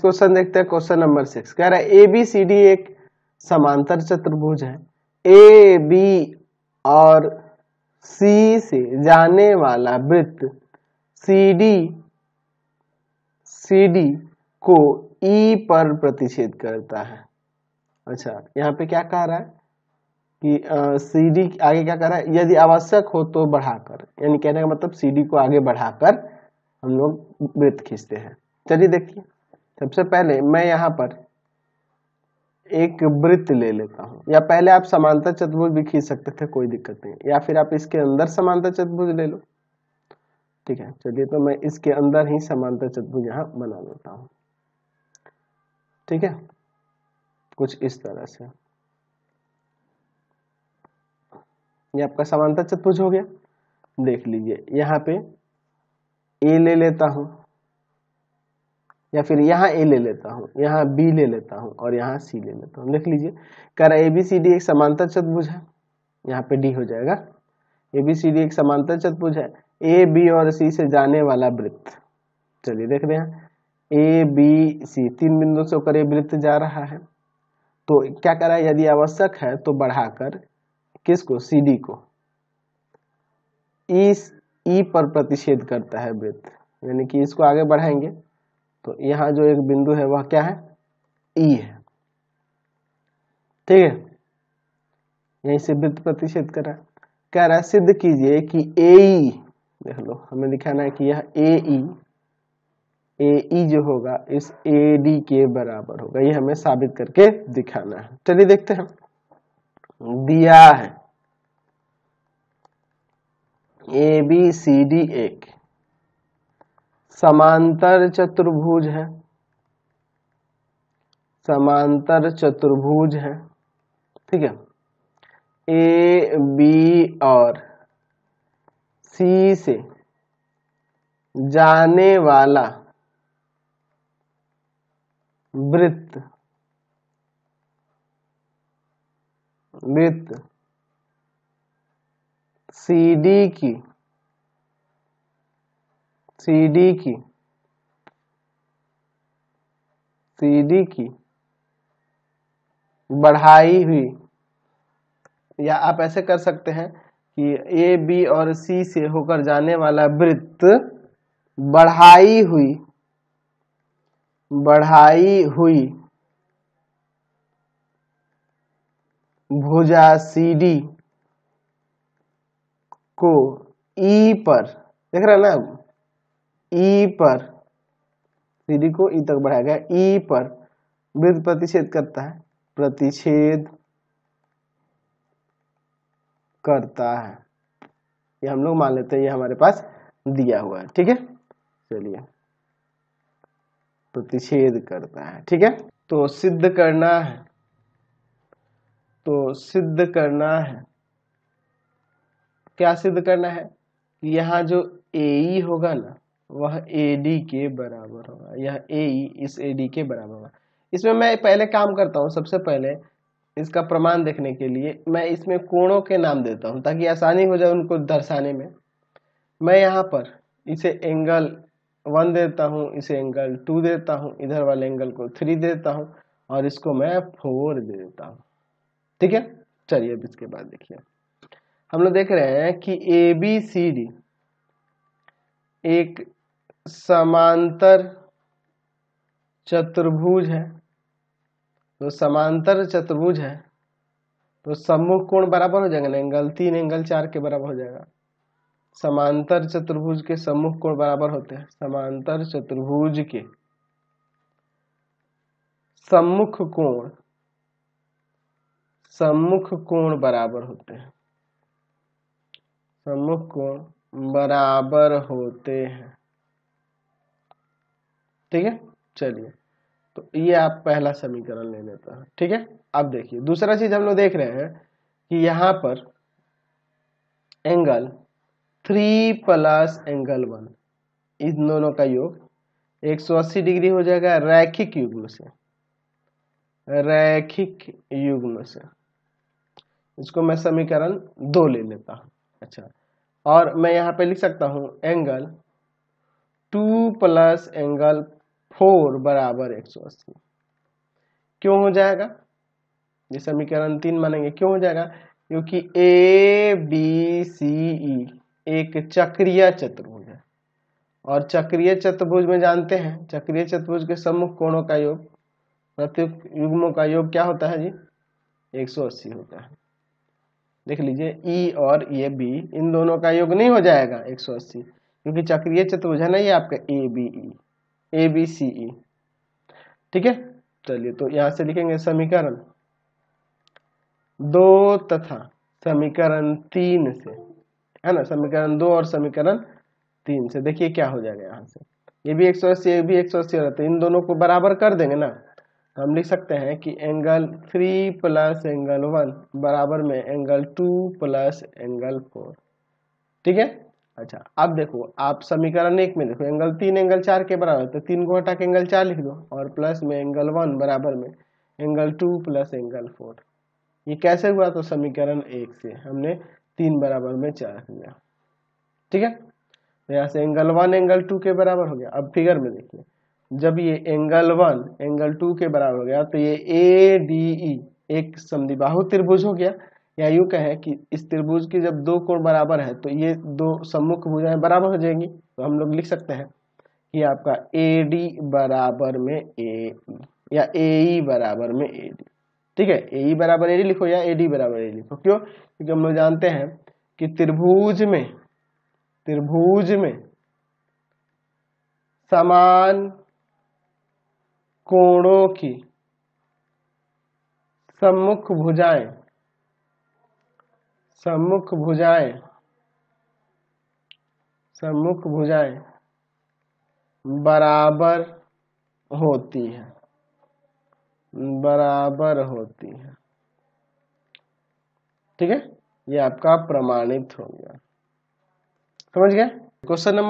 next question देखते हैं question number six कह रहा है ए बी सी डी एक समांतर चतुर्भुज है ए बी और सी से जाने वाला वृत्त सी डी सी डी को ई e पर प्रतिच्छेद करता है अच्छा यहाँ पे क्या कह रहा है कि सी डी आगे क्या कह रहा है यदि आवश्यक हो तो बढ़ाकर यानी कहने का मतलब सी डी को आगे बढ़ाकर हम लोग वृत्त खींचते हैं चलिए देखिए सबसे पहले मैं यहाँ पर एक वृत्त ले लेता हूं या पहले आप समानता चतुर्भुज भी खींच सकते थे कोई दिक्कत नहीं या फिर आप इसके अंदर समानता चतुर्भुज ले लो ठीक है चलिए तो मैं इसके अंदर ही समानता चतुर्भुज यहाँ बना लेता हूं ठीक है कुछ इस तरह से ये आपका समानता चतुर्भुज हो गया देख लीजिए यहाँ पे ए ले लेता हूं या फिर यहाँ ए ले लेता हूँ यहाँ बी ले लेता हूँ और यहाँ सी ले लेता हूँ लिख लीजिए कह रहा है ए बी सी डी एक समांतर चतुर्भुज है यहाँ पे डी हो जाएगा ए बी सी डी एक समांतर चतुर्भुज है ए बी और सी से जाने वाला वृत्त चलिए देख रहे हैं ए बी सी तीन बिंदु से होकर ये वृत्त जा रहा है तो क्या कर रहा है यदि आवश्यक है तो बढ़ाकर किसको सी डी को इस e, ई e पर प्रतिषेध करता है वृत्त यानी कि इसको आगे बढ़ाएंगे तो यहां जो एक बिंदु है वह क्या है ई e है ठीक है यही से वृत्त प्रतिषेध करा कह रहा है सिद्ध कीजिए कि ए e, देख लो हमें दिखाना है कि यह ए ए e, जो होगा इस ए डी के बराबर होगा ये हमें साबित करके दिखाना है चलिए देखते हैं दिया है ए बी सी डी एक समांतर चतुर्भुज है समांतर चतुर्भुज है ठीक है ए बी और सी से जाने वाला वृत्त वृत्त सी डी की सी डी की सी डी की बढ़ाई हुई या आप ऐसे कर सकते हैं कि ए बी और सी से होकर जाने वाला वृत्त बढ़ाई हुई बढ़ाई हुई भुजा सी डी को ई e पर देख रहे हैं ना ई e पर सीढ़ी को ई e तक बढ़ाया गया ई e पर वृत्त प्रतिषेद करता है प्रतिषेध करता है ये हम लोग मान लेते हैं ये हमारे पास दिया हुआ है ठीक है चलिए प्रतिषेध करता है ठीक है तो सिद्ध करना है तो सिद्ध करना है क्या सिद्ध करना है यहां जो ए होगा ना वह ए डी के बराबर होगा यह ए e इस ए डी के बराबर होगा इसमें मैं पहले काम करता हूँ सबसे पहले इसका प्रमाण देखने के लिए मैं इसमें कोणों के नाम देता हूँ ताकि आसानी हो जाए उनको दर्शाने में मैं यहाँ पर इसे एंगल वन देता हूँ इसे एंगल टू देता हूँ इधर वाले एंगल को थ्री देता हूँ और इसको मैं फोर दे देता हूँ ठीक है चलिए अब इसके बाद देखिए हम लोग देख रहे हैं कि ए बी सी डी एक समांतर चतुर्भुज है तो समांतर चतुर्भुज है तो सम्मुख कोण बराबर हो जाएगा ना एंगल तीन एंगल चार के बराबर हो जाएगा समांतर चतुर्भुज के सम्मुख कोण बराबर होते हैं समांतर चतुर्भुज के सम्मुख कोण सम्मुख कोण बराबर होते हैं सम्मुख कोण बराबर होते हैं ठीक है चलिए तो ये आप पहला समीकरण ले लेते हैं ठीक है अब देखिए दूसरा चीज हम लोग देख रहे हैं कि यहां पर angle three plus angle one इन दोनों का योग 180 डिग्री हो जाएगा रैखिक युग्म से रैखिक युग्म से इसको मैं समीकरण दो ले लेता हूं अच्छा और मैं यहां पे लिख सकता हूं angle two plus angle four बराबर एक सौ अस्सी क्यों हो जाएगा ये समीकरण तीन मानेंगे क्यों हो जाएगा क्योंकि ए बी सी ई एक चक्रीय चतुर्भुज है और चक्रीय चतुर्भुज में जानते हैं चक्रीय चतुर्भुज के सम्मुख कोणों का योग प्रत्युक्त युग्मों का योग क्या होता है जी 180 होता है देख लीजिए ई e और ये बी इन दोनों का योग नहीं हो जाएगा 180 क्योंकि चक्रीय चतुर्भुज है ना ये आपका A B E A B C ई ठीक है चलिए तो यहां से लिखेंगे समीकरण दो तथा समीकरण तीन से है ना समीकरण दो और समीकरण तीन से देखिए क्या हो जाएगा यहाँ से ये भी एक सौ अस्सी भी एक सौ अस्सी हो जाता है तो इन दोनों को बराबर कर देंगे ना तो हम लिख सकते हैं कि angle three plus angle one बराबर में angle two plus angle four ठीक है अच्छा अब देखो आप समीकरण एक में देखो एंगल तीन एंगल चार के बराबर तो तीन को हटा के एंगल चार लिख दो और प्लस में एंगल वन बराबर में angle two plus angle four ये कैसे हुआ तो समीकरण एक से हमने तीन बराबर में चार लिया ठीक है तो यहाँ से एंगल वन एंगल टू के बराबर हो गया अब फिगर में देखिए जब ये एंगल वन एंगल टू के बराबर हो गया तो ये ए डी ई एक समिबाहु त्रिभुज हो गया या यूँ कहें कि इस त्रिभुज की जब दो कोण बराबर है तो ये दो सम्मुख भुजाएं बराबर हो जाएंगी तो हम लोग लिख सकते हैं कि आपका ए डी बराबर में ए या ए e बराबर में ए डी ठीक है ए ई e बराबर ए डी लिखो या ए डी बराबर ए लिखो क्यों क्योंकि हम लोग जानते हैं कि त्रिभुज में त्रिभुज में समान कोणों की सम्मुख भुजाएं सम्मुख भुजाए सम्मुख भुजाए बराबर होती है बराबर होती है ठीक है ये आपका प्रमाणित हो गया समझ गए क्वेश्चन नंबर